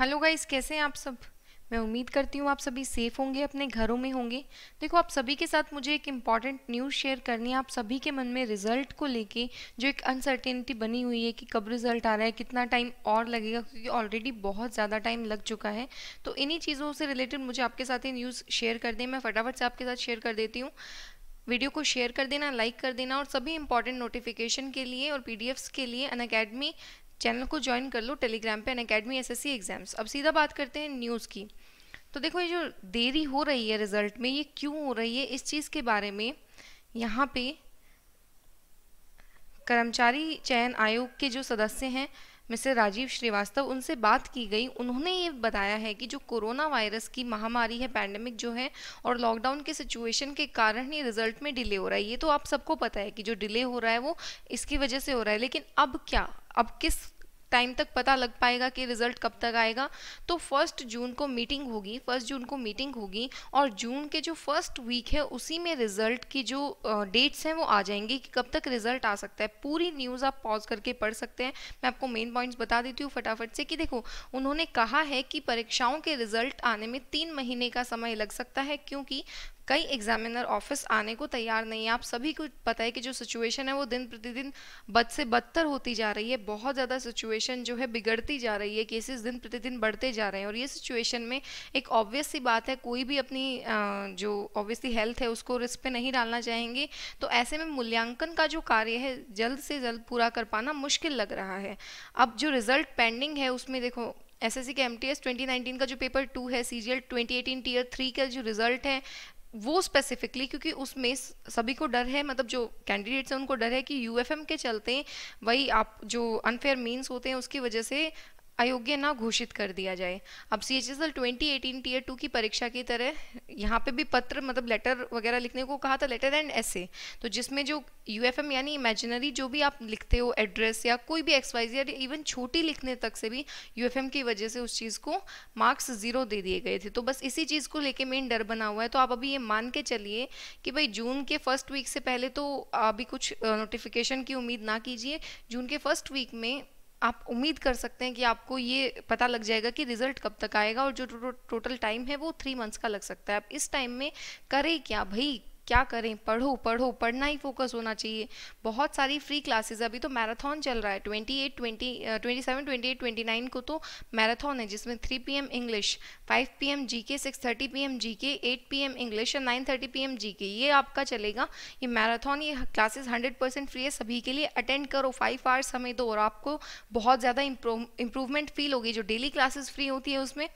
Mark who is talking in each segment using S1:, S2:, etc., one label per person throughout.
S1: hello guys कैसे हैं आप सब मैं उम्मीद करती हूँ आप सभी सेफ़ होंगे अपने घरों में होंगे देखो आप सभी के साथ मुझे एक इम्पॉर्टेंट न्यूज़ शेयर करनी है आप सभी के मन में रिज़ल्ट को लेके जो एक अनसर्टेनिटी बनी हुई है कि कब रिज़ल्ट आ रहा है कितना टाइम और लगेगा क्योंकि ऑलरेडी बहुत ज़्यादा टाइम लग चुका है तो इन्हीं चीज़ों से रिलेटेड मुझे आपके साथ ये न्यूज़ शेयर कर दें मैं फटाफट से आपके साथ शेयर कर देती हूँ वीडियो को शेयर कर देना लाइक कर देना और सभी इंपॉर्टेंट नोटिफिकेशन के लिए और पीडीएफ्स के लिए अन अकेडमी चैनल को ज्वाइन कर लो टेलीग्राम पे एन अकेडमी एस एग्ज़ाम्स अब सीधा बात करते हैं न्यूज़ की तो देखो ये जो देरी हो रही है रिज़ल्ट में ये क्यों हो रही है इस चीज़ के बारे में यहाँ पे कर्मचारी चयन आयोग के जो सदस्य हैं मिस्टर राजीव श्रीवास्तव उनसे बात की गई उन्होंने ये बताया है कि जो कोरोना वायरस की महामारी है पैंडमिक जो है और लॉकडाउन के सिचुएशन के कारण ही रिजल्ट में डिले हो रहा है ये तो आप सबको पता है कि जो डिले हो रहा है वो इसकी वजह से हो रहा है लेकिन अब क्या अब किस टाइम तक पता लग पाएगा कि रिजल्ट कब तक आएगा तो फर्स्ट जून को मीटिंग होगी फर्स्ट जून को मीटिंग होगी और जून के जो फर्स्ट वीक है उसी में रिजल्ट की जो डेट्स हैं वो आ जाएंगे कि कब तक रिजल्ट आ सकता है पूरी न्यूज़ आप पॉज करके पढ़ सकते हैं मैं आपको मेन पॉइंट्स बता देती हूँ फटाफट से कि देखो उन्होंने कहा है कि परीक्षाओं के रिजल्ट आने में तीन महीने का समय लग सकता है क्योंकि कई एग्जामिनर ऑफिस आने को तैयार नहीं है आप सभी को पता है कि जो सिचुएशन है वो दिन प्रतिदिन बद से बदतर होती जा रही है बहुत ज़्यादा सिचुएशन जो है बिगड़ती जा रही है केसेस दिन प्रतिदिन बढ़ते जा रहे हैं और ये सिचुएशन में एक ऑब्वियस सी बात है कोई भी अपनी जो ऑब्वियसली हेल्थ है उसको रिस्क पर नहीं डालना चाहेंगे तो ऐसे में मूल्यांकन का जो कार्य है जल्द से जल्द पूरा कर पाना मुश्किल लग रहा है अब जो रिजल्ट पेंडिंग है उसमें देखो एस एस सी के M T S twenty nineteen का जो पेपर टू है C G L twenty eighteen tier three का जो रिजल्ट है वो स्पेसिफिकली क्योंकि उसमें सभी को डर है मतलब जो कैंडिडेट्स हैं उनको डर है कि यूएफएम के चलते वही आप जो अनफेयर मीन्स होते हैं उसकी वजह से अयोग्य ना घोषित कर दिया जाए अब C H S L twenty eighteen tier two की परीक्षा की तरह यहाँ पे भी पत्र मतलब लेटर वगैरह लिखने को कहा था लेटर एंड ऐसे तो जिसमें जो यू एफ एम यानी इमेजिनरी जो भी आप लिखते हो एड्रेस या कोई भी एक्सवाइज या इवन छोटी लिखने तक से भी यू एफ एम की वजह से उस चीज़ को मार्क्स ज़ीरो दे दिए गए थे तो बस इसी चीज़ को लेके मेन डर बना हुआ है तो आप अभी ये मान के चलिए कि भाई जून के फर्स्ट वीक से पहले तो अभी कुछ नोटिफिकेशन uh, की उम्मीद ना कीजिए जून के फर्स्ट वीक में आप उम्मीद कर सकते हैं कि आपको ये पता लग जाएगा कि रिजल्ट कब तक आएगा और जो टोटल टाइम है वो थ्री मंथ्स का लग सकता है आप इस टाइम में करें क्या भाई क्या करें पढ़ो पढ़ो पढ़ना ही फोकस होना चाहिए बहुत सारी फ्री क्लासेस अभी तो मैराथन चल रहा है twenty eight twenty twenty seven twenty eight twenty nine को तो मैराथन है जिसमें three P M English five P M G K six thirty P M G K eight P M English और nine thirty P M G K ये आपका चलेगा ये marathon ये क्लासेस हंड्रेड परसेंट फ्री है सभी के लिए अटेंड करो फाइव आवर्स हमें दो और आपको बहुत ज़्यादा इंप्रूवमेंट फील होगी जो डेली क्लासेस फ्री होती है उसमें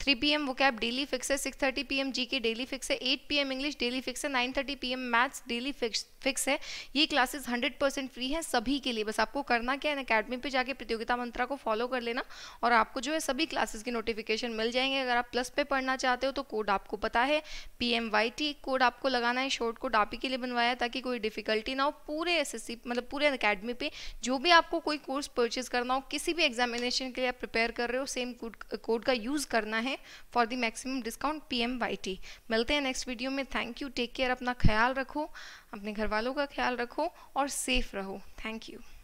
S1: थ्री पी एम वो कैब डेली फिक्स है six thirty P M G K daily fix है eight P M English daily fix है nine thirty P M maths daily fix fix है ये classes hundred percent free है सभी के लिए बस आपको करना क्या है अकेडमी पे जाके प्रतियोगिता मंत्रा को फॉलो कर लेना और आपको जो है सभी क्लासेस की नोटिफिकेशन मिल जाएंगे अगर आप प्लस पे पढ़ना चाहते हो तो कोड आपको पता है P M Y T code आपको लगाना है शॉर्ट कोड आप ही के लिए बनवाया ताकि कोई डिफिकल्टी ना हो पूरे एस एस सी मतलब पूरे अकेडमी पे जो भी आपको कोई कोर्स परचेज करना हो किसी भी एग्जामिनेशन के लिए आप प्रिपेयर कर रहे हो सेम कोड का यूज़ करना है for the maximum discount P M Y T मिलते हैं नेक्स्ट वीडियो में थैंक यू टेक केयर अपना अपना ख्याल रखो अपने घर वालों का ख्याल रखो और सेफ रहो थैंक यू